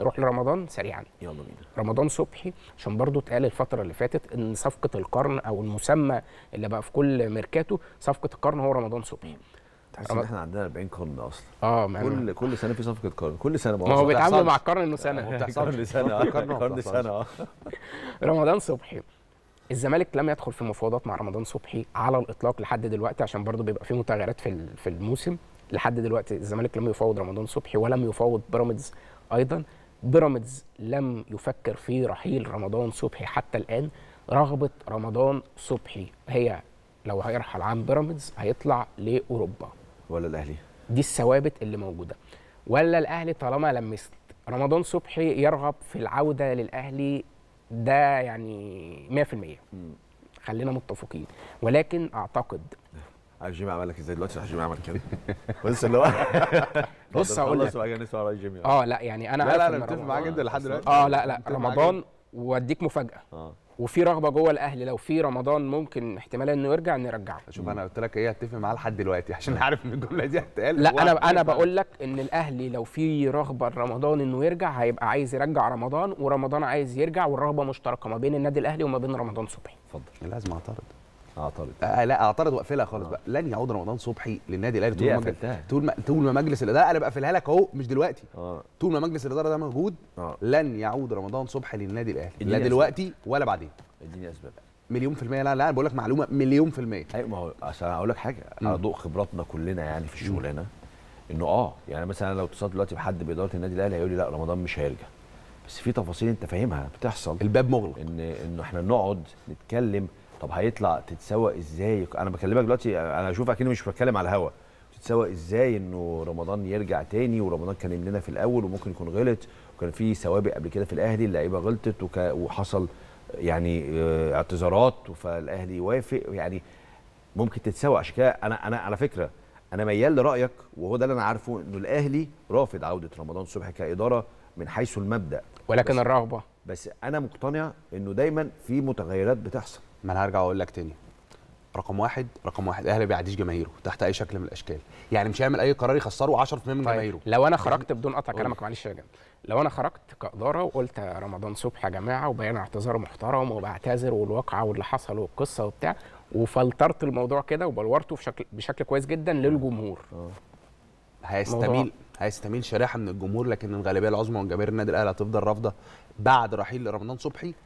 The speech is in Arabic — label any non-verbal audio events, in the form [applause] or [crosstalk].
نروح لرمضان سريعا يلا بينا رمضان صبحي عشان برضه اتقال الفتره اللي فاتت ان صفقه القرن او المسمى اللي بقى في كل ميركاتو صفقه القرن هو رمضان صبحي تحس ان احنا عندنا 40 قرن اصلا اه كل كل سنه في صفقه قرن كل سنه ما هو بيتعاملوا مع القرن انه سنه بتحصل [laughs] بتحصلش [laughs] سنه قرن سنه [laughs] رمضان صبحي الزمالك لم يدخل في مفاوضات مع رمضان صبحي على الاطلاق لحد دلوقتي عشان برضه بيبقى في متغيرات في في الموسم لحد دلوقتي الزمالك لم يفاوض رمضان صبحي ولم يفاوض بيراميدز ايضا بيراميدز لم يفكر في رحيل رمضان صبحي حتى الان رغبه رمضان صبحي هي لو هيرحل عن بيراميدز هيطلع لاوروبا ولا الاهلي دي الثوابت اللي موجوده ولا الاهلي طالما لمست رمضان صبحي يرغب في العوده للاهلي ده يعني 100% خلينا متفقين ولكن اعتقد عارف جيمي عمل لك ازاي دلوقتي راح جيمي عمل كده [laughs] بص اللي هو بص [laughs] هقول لك واجي نسمع راي جيمي يعني. اه لا يعني انا لا لا انا متفق معاك جدا لحد آه، دلوقتي اه لا لا رمضان واديك مفاجاه آه. وفي رغبه جوه الاهلي لو في رمضان ممكن احتمال انه يرجع نرجعه شوف انا قلت لك ايه هتفق معاه لحد دلوقتي [laughs] عشان عارف ان الجمله دي هتتقال لا انا انا بقول لك ان الاهلي لو في رغبه لرمضان انه يرجع هيبقى عايز يرجع رمضان ورمضان عايز يرجع والرغبه مشتركه ما بين النادي الاهلي وما بين رمضان صبحي اتفضل لازم اعترض اعترض آه لا اعترض واقفلها خالص آه. بقى لن يعود رمضان صبحي للنادي الاهلي طول ما طول ما طول ما مجلس الاداره انا بقفلها لك اهو مش دلوقتي آه. طول ما مجلس الاداره ده موجود آه. لن يعود رمضان صبحي للنادي الاهلي لا دلوقتي ولا بعدين اديني اسباب مليون في المية لا لا انا بقول لك معلومة مليون في المية ايوه ما هو اصل اقول هقول لك حاجة على ضوء خبراتنا كلنا يعني في الشغلانة انه اه يعني مثلا لو اتصلت دلوقتي بحد بادارة النادي الاهلي هيقول لي لا رمضان مش هيرجع بس في تفاصيل انت فاهمها بتحصل الباب مغلق ان انه احنا نقعد نتكلم طب هيطلع تتسوق ازاي انا بكلمك دلوقتي انا اشوف اكني مش بتكلم على الهوا تتسوق ازاي انه رمضان يرجع تاني ورمضان كان يملنا في الاول وممكن يكون غلط وكان في سوابق قبل كده في الاهلي اللعيبه غلطت وك... وحصل يعني آه، اعتذارات فالاهلي وافق يعني ممكن تتسوق عشان كده انا انا على فكره انا ميال لرايك وهو ده اللي انا عارفه انه الاهلي رافض عوده رمضان صبحي كاداره من حيث المبدا ولكن بس الرغبه بس انا مقتنع انه دايما في متغيرات بتحصل ما انا هرجع اقول لك تاني رقم واحد رقم واحد الاهلي ما بيعديش جماهيره تحت اي شكل من الاشكال يعني مش هيعمل اي قرار يخسره 10% من طيب. جماهيره لو انا خرجت يعني بدون قطع كلامك معلش يا جماعه لو انا خرجت كاداره وقلت رمضان صبحي يا جماعه وبيان اعتذار محترم وبعتذر والواقعه واللي حصل والقصه وبتاع وفلترت الموضوع كده وبلورته بشكل بشكل كويس جدا للجمهور آه. آه. هيستميل هيستميل شريحه من الجمهور لكن الغالبيه العظمى من جماهير النادي الاهلي هتفضل رافضه بعد رحيل رمضان صبحي